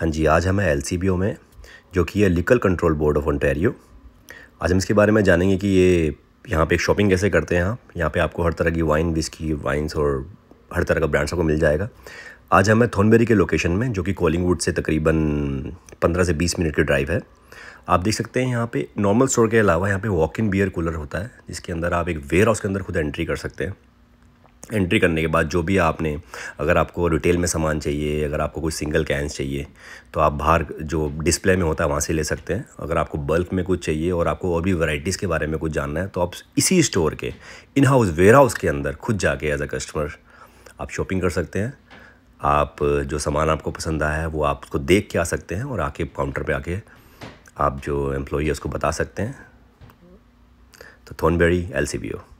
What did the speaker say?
हाँ जी आज हमें एल में जो कि है लिकल कंट्रोल बोर्ड ऑफ ऑन्टेरियो आज हम इसके बारे में जानेंगे कि ये यहाँ पे एक शॉपिंग कैसे करते हैं आप यहाँ पे आपको हर तरह की वाइन बिस्की वाइन्स और हर तरह का ब्रांड्स आपको मिल जाएगा आज हमें थोनबेरी के लोकेशन में जो कि कॉलिंगवुड से तकरीबन पंद्रह से बीस मिनट की ड्राइव है आप देख सकते हैं यहाँ पे नॉर्मल स्टोर के अलावा यहाँ पे वॉक इन बियर कूलर होता है जिसके अंदर आप एक वेयर हाउस के अंदर खुद एंट्री कर सकते हैं एंट्री करने के बाद जो भी आपने अगर आपको रिटेल में सामान चाहिए अगर आपको कोई सिंगल कैंस चाहिए तो आप बाहर जो डिस्प्ले में होता है वहाँ से ले सकते हैं अगर आपको बल्क में कुछ चाहिए और आपको और भी वैराइटीज़ के बारे में कुछ जानना है तो आप इसी स्टोर के इन हाउस वेयर हाउस के अंदर खुद जाके एज अ कस्टमर आप शॉपिंग कर सकते हैं आप जो सामान आपको पसंद आया है वो आप उसको देख के आ सकते हैं और आके काउंटर पर आके आप जो एम्प्लॉ है उसको बता सकते हैं तो थोनबेरी एल सी बी ओ